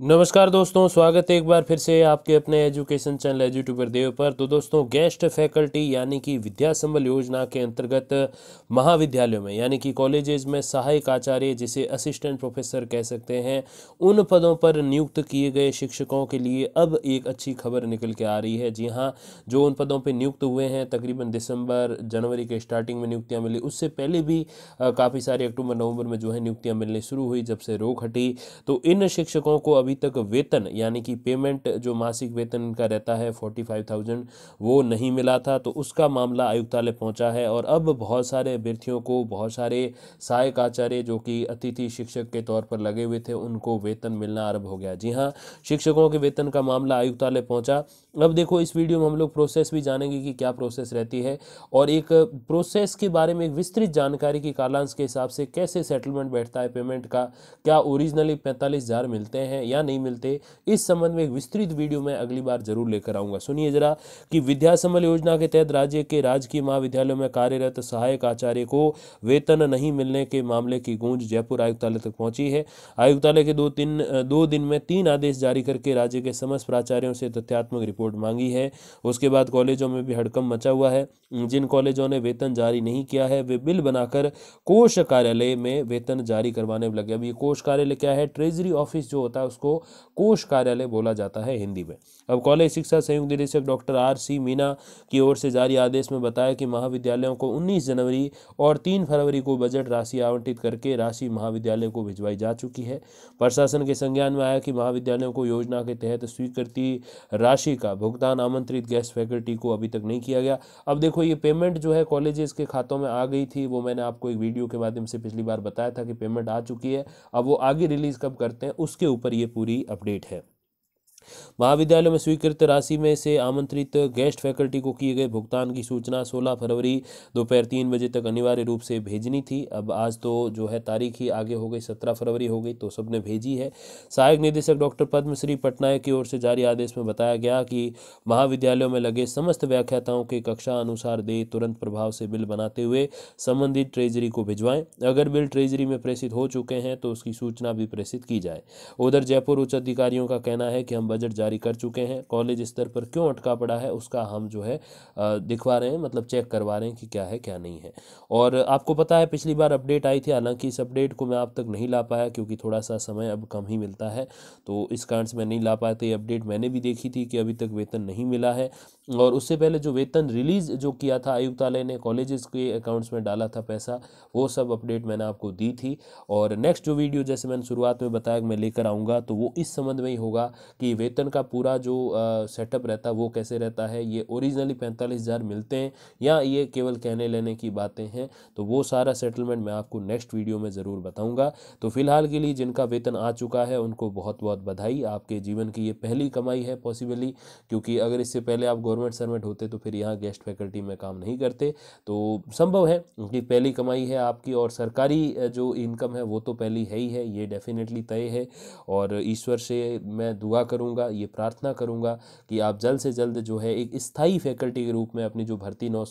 नमस्कार दोस्तों स्वागत है एक बार फिर से आपके अपने एजुकेशन चैनल एजुट्यूबर देव पर तो दोस्तों गेस्ट फैकल्टी यानी कि विद्या संबल योजना के अंतर्गत महाविद्यालयों में यानी कि कॉलेजेज में सहायक आचार्य जिसे असिस्टेंट प्रोफेसर कह सकते हैं उन पदों पर नियुक्त किए गए शिक्षकों के लिए अब एक अच्छी खबर निकल के आ रही है जी हाँ जो उन पदों पर नियुक्त हुए हैं तकरीबन दिसंबर जनवरी के स्टार्टिंग में नियुक्तियाँ मिली उससे पहले भी काफ़ी सारे अक्टूबर नवंबर में जो है नियुक्तियाँ मिलनी शुरू हुई जब से रोक हटी तो इन शिक्षकों को अब अभी तक वेतन यानी कि पेमेंट जो मासिक वेतन इनका रहता है फोर्टी फाइव थाउजेंड वो नहीं मिला था तो उसका मामला आयुक्तालय पहुंचा है और अब बहुत सारे अभ्यर्थियों को बहुत सारे सहायक आचार्य जो कि अतिथि शिक्षक के तौर पर लगे हुए थे उनको वेतन मिलना आरंभ हो गया जी हाँ शिक्षकों के वेतन का मामला आयुक्तालय पहुँचा अब देखो इस वीडियो में हम लोग प्रोसेस भी जानेंगे कि क्या प्रोसेस रहती है और एक प्रोसेस के बारे में एक विस्तृत जानकारी की कालांश के हिसाब से कैसे सेटलमेंट बैठता है पेमेंट का क्या ओरिजिनली पैंतालीस हज़ार मिलते हैं या या नहीं मिलते इस संबंध में एक विस्तृत वीडियो मैं अगली बार जरूर लेकर आऊँगा सुनिए जरा कि विद्यासमल योजना के तहत राज्य के राजकीय महाविद्यालयों में कार्यरत सहायक आचार्य को वेतन नहीं मिलने के मामले की गूंज जयपुर आयुक्तालय तक पहुँची है आयुक्तालय के दो तीन दो दिन में तीन आदेश जारी करके राज्य के समस्त प्राचार्यों से तथ्यात्मक रिपोर्ट मांगी है उसके बाद कॉलेजों में भी हड़कम मचा हुआ है जिन कॉलेजों ने वेतन जारी नहीं किया है वे बिल बनाकर कोष कार्यालय में वेतन जारी करवाने लगे अब ये कोष कार्यालय क्या है ट्रेजरी ऑफिस जो होता है उसको जिसको कोष कार्यालय बोला जाता है हिंदी में अब कॉलेज शिक्षा संयुक्त निदेशक डॉक्टर आर सी मीना की ओर से जारी आदेश में बताया कि महाविद्यालयों को 19 जनवरी और 3 फरवरी को बजट राशि आवंटित करके राशि महाविद्यालय को भिजवाई जा चुकी है प्रशासन के संज्ञान में आया कि महाविद्यालयों को योजना के तहत स्वीकृति राशि का भुगतान आमंत्रित गेस्ट फैकल्टी को अभी तक नहीं किया गया अब देखो ये पेमेंट जो है कॉलेजेस के खातों में आ गई थी वो मैंने आपको एक वीडियो के माध्यम से पिछली बार बताया था कि पेमेंट आ चुकी है अब वो आगे रिलीज कब करते हैं उसके ऊपर ये पूरी अपडेट है महाविद्यालयों में स्वीकृत राशि में से आमंत्रित गेस्ट फैकल्टी को किए गए भुगतान की सूचना 16 फरवरी दोपहर तीन बजे तक अनिवार्य रूप से भेजनी थी अब आज तो जो है तारीख ही आगे हो गई 17 फरवरी हो गई तो सबने भेजी है सहायक निदेशक डॉक्टर पद्मश्री पटनायक की ओर से जारी आदेश में बताया गया कि महाविद्यालयों में लगे समस्त व्याख्याताओं के कक्षा अनुसार दे तुरंत प्रभाव से बिल बनाते हुए संबंधित ट्रेजरी को भिजवाएं अगर बिल ट्रेजरी में प्रेषित हो चुके हैं तो उसकी सूचना भी प्रेषित की जाए उधर जयपुर उच्च अधिकारियों का कहना है कि हम बजट जारी कर चुके हैं कॉलेज स्तर पर क्यों अटका पड़ा है उसका हम जो है दिखवा रहे हैं मतलब चेक करवा रहे हैं कि क्या है क्या नहीं है और आपको पता है पिछली बार अपडेट आई थी हालांकि इस अपडेट को मैं आप तक नहीं ला पाया क्योंकि थोड़ा सा समय अब कम ही मिलता है तो इस कारण से मैं नहीं ला पाया था तो ये अपडेट मैंने भी देखी थी कि अभी तक वेतन नहीं मिला है और उससे पहले जो वेतन रिलीज़ जो किया था आयुक्तालय ने कॉलेजेस के अकाउंट्स में डाला था पैसा वो सब अपडेट मैंने आपको दी थी और नेक्स्ट जो वीडियो जैसे मैंने शुरुआत में बताया मैं लेकर आऊँगा तो वो इस संबंध में ही होगा कि वेतन का पूरा जो सेटअप रहता है वो कैसे रहता है ये ओरिजिनली पैंतालीस हज़ार मिलते हैं या ये केवल कहने लेने की बातें हैं तो वो सारा सेटलमेंट मैं आपको नेक्स्ट वीडियो में ज़रूर बताऊँगा तो फिलहाल के लिए जिनका वेतन आ चुका है उनको बहुत बहुत बधाई आपके जीवन की ये पहली कमाई है पॉसिबली क्योंकि अगर इससे पहले आप गवर्नमेंट सर्वेंट होते तो फिर यहाँ गेस्ट फैकल्टी में काम नहीं करते तो संभव है उनकी पहली कमाई है आपकी और सरकारी जो इनकम है वो तो पहली है ही है ये डेफिनेटली तय है और ईश्वर से मैं दुआ करूँ करूँगा ये प्रार्थना करूँगा कि आप जल्द से जल्द जो है एक स्थायी फैकल्टी के रूप में अपनी जो भर्ती नौ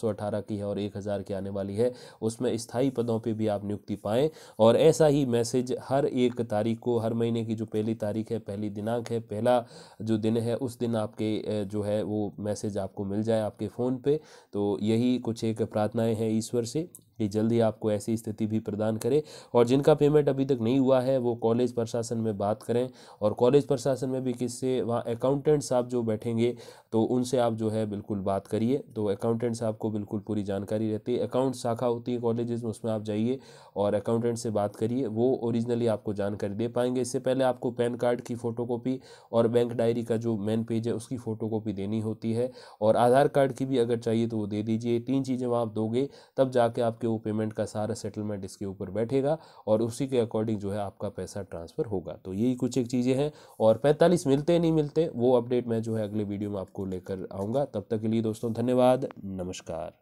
की है और एक की आने वाली है उसमें स्थायी पदों पर भी आप नियुक्ति पाएँ और ऐसा ही मैसेज हर एक तारीख को हर महीने की जो पहली तारीख है पहली दिनांक है पहला जो दिन है उस दिन आपके जो है वो मैसेज आपको मिल जाए आपके फ़ोन पे तो यही कुछ एक प्रार्थनाएं हैं ईश्वर से ये जल्दी आपको ऐसी स्थिति भी प्रदान करे और जिनका पेमेंट अभी तक नहीं हुआ है वो कॉलेज प्रशासन में बात करें और कॉलेज प्रशासन में भी किससे वहाँ अकाउंटेंट साहब जो बैठेंगे तो उनसे आप जो है बिल्कुल बात करिए तो अकाउंटेंट साहब को बिल्कुल पूरी जानकारी रहती है अकाउंट शाखा होती है कॉलेज में उसमें आप जाइए और अकाउंटेंट से बात करिए वो ओरिजिनली आपको जानकारी दे पाएंगे इससे पहले आपको पैन कार्ड की फ़ोटोकॉपी और बैंक डायरी का जो मेन पेज है उसकी फ़ोटोकॉपी देनी होती है और आधार कार्ड की भी अगर चाहिए तो वो दे दीजिए तीन चीज़ें आप दोगे तब जाके आपके आपके वो पेमेंट का सारा सेटलमेंट इसके ऊपर बैठेगा और उसी के अकॉर्डिंग जो है आपका पैसा ट्रांसफ़र होगा तो यही कुछ एक चीज़ें हैं और पैंतालीस मिलते नहीं मिलते वो अपडेट मैं जो है अगले वीडियो में आपको लेकर आऊँगा तब तक के लिए दोस्तों धन्यवाद नमस्कार